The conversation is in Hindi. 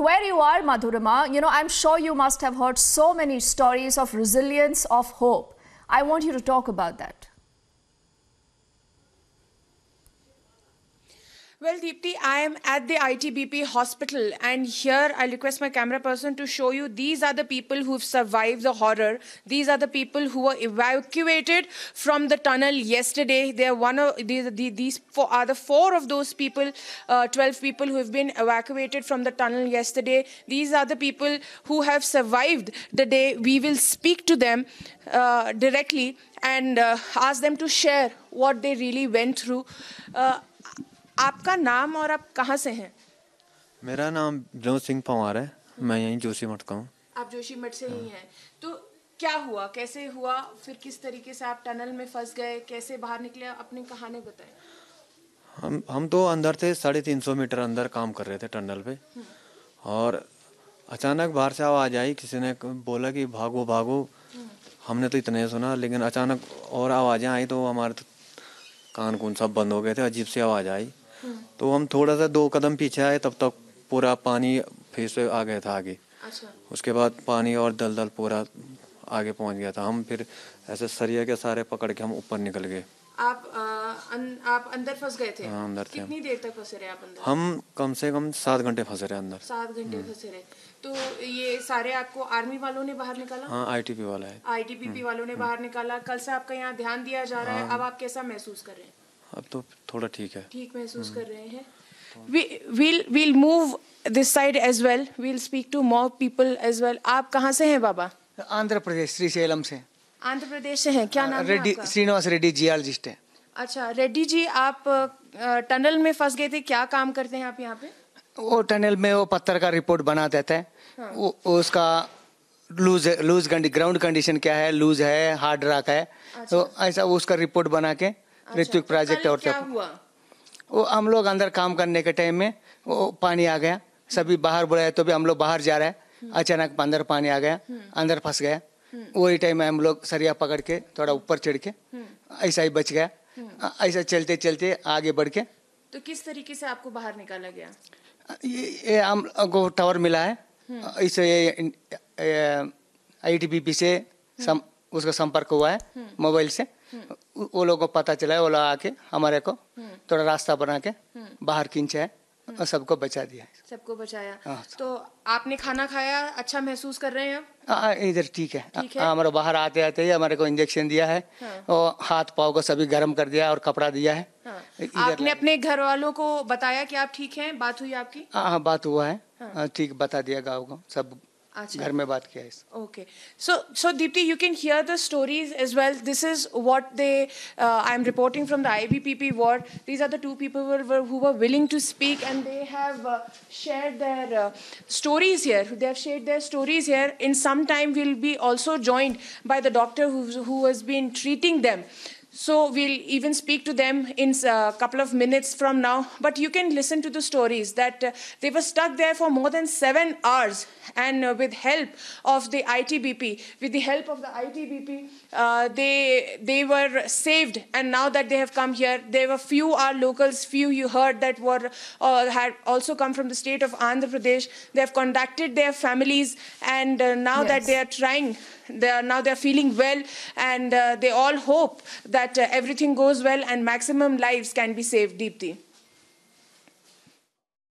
Where you are, Madhurima, you know, I'm sure you must have heard so many stories of resilience, of hope. I want you to talk about that. Well, Deepti, I am at the ITBP hospital, and here I request my camera person to show you these are the people who've survived the horror. These are the people who were evacuated from the tunnel yesterday. They are one of these, these four, are the four of those people, uh, 12 people who have been evacuated from the tunnel yesterday. These are the people who have survived the day. We will speak to them uh, directly and uh, ask them to share what they really went through. Uh, आपका नाम और आप कहाँ से हैं मेरा नाम विनोद सिंह पंवार है मैं यहीं जोशी मठ का हूँ आप जोशी मठ से ही हैं तो क्या हुआ कैसे हुआ फिर किस तरीके से आप टनल में फंस गए कैसे बाहर निकले अपनी कहानी बताएं हम हम तो अंदर थे साढ़े तीन सौ मीटर अंदर काम कर रहे थे टनल पे हम्म। और अचानक बाहर से आवाज़ आई किसी ने बोला कि भागो भागो हम्म। हमने तो इतने सुना लेकिन अचानक और आवाज़ें आई तो हमारे तो कान कून सब बंद हो गए थे अजीब सी आवाज़ आई तो हम थोड़ा सा दो कदम पीछे आए तब तक पूरा पानी फिर से आ गया था आगे अच्छा। उसके बाद पानी और दल दल पूरा आगे पहुंच गया था हम फिर ऐसे सरिया के सारे पकड़ के हम ऊपर निकल गए आप आप अंदर फंस गए थे हाँ, अंदर कितनी देर तक फंसे रहे आप अंदर हम कम से कम सात घंटे फंसे रहे अंदर सात घंटे हम्म। फंसे रहे तो ये सारे आपको आर्मी वालों ने बाहर निकाला हाँ आईटीपी वाला है पी हम्म। वालों ने हम्म। बाहर निकाला कल से आपका यहाँ ध्यान दिया जा रहा है हाँ। अब आप कैसा महसूस कर रहे हैं अब तो थोड़ा ठीक है ठीक महसूस हम्म। कर रहे हैं तो- we'll we'll move this side as well we'll speak to more people as well आप कहाँ से हैं बाबा आंध्र प्रदेश श्रीशैलम से आंध्र प्रदेश से हैं क्या नाम रेड्डी श्रीनिवास रेड्डी जियोलॉजिस्ट है अच्छा रेड्डी जी आप टनल में फंस गए थे क्या काम करते हैं आप यहाँ पे वो टनल में वो पत्थर का रिपोर्ट बना देते हैं हाँ। वो, उसका लूज लूज ग्राउंड कंडीशन क्या है लूज है हार्ड रॉक है अच्छा। तो ऐसा उसका रिपोर्ट बना के अच्छा, ऋत्विक प्रोजेक्ट तो और क्या हुआ वो हम लोग अंदर काम करने के टाइम में वो पानी आ गया सभी बाहर बुलाया तो भी हम लोग बाहर जा रहे हैं अचानक अंदर पानी आ गया अंदर फंस गया वही टाइम में हम लोग सरिया पकड़ के थोड़ा ऊपर चढ़ के ऐसा ही बच गया ऐसा चलते चलते आगे बढ़ के तो किस तरीके से आपको बाहर निकाला गया ये, ये हम को टावर मिला है इसे ये आई टी बी पी से सम, उसका संपर्क हुआ है मोबाइल हम्म। से वो लोगों को पता चला वो लोग आके हमारे को हम्म। थोड़ा रास्ता बना के हम्म। बाहर खींचे हम्म। और सबको बचा दिया सबको बचाया हाँ। तो आपने खाना खाया अच्छा महसूस कर रहे हैं आप हाँ, इधर ठीक है हाँ, हमारे बाहर आते आते ही हमारे को इंजेक्शन दिया है और हाथ पाव को सभी गर्म कर दिया और कपड़ा दिया है आपने अपने घर वालों को बताया कि आप ठीक हैं बात हुई आपकी हाँ बात हुआ है ठीक बता दिया गाँव को सब Okay, so बात किया इस okay so so Deepti you can hear the stories as well this is what they I am reporting from the IBPP ward these are willing to speak and they have uh, shared their uh, stories here they have shared their stories here in some time we'll be also joined by the doctor who who has been treating them so we'll even speak to them in a couple of minutes from now. But you can listen to the stories that uh, they were stuck there for more than seven hours. And uh, with help of the ITBP, with the help of the ITBP, uh, they they were saved. And now that they have come here, there were few our locals, few you heard that were uh, had also come from the state of Andhra Pradesh. They have contacted their families, and uh, now yes. that they are trying they are, now they're feeling well, and uh, they all hope that uh, everything goes well and maximum lives can be saved, Deepthi.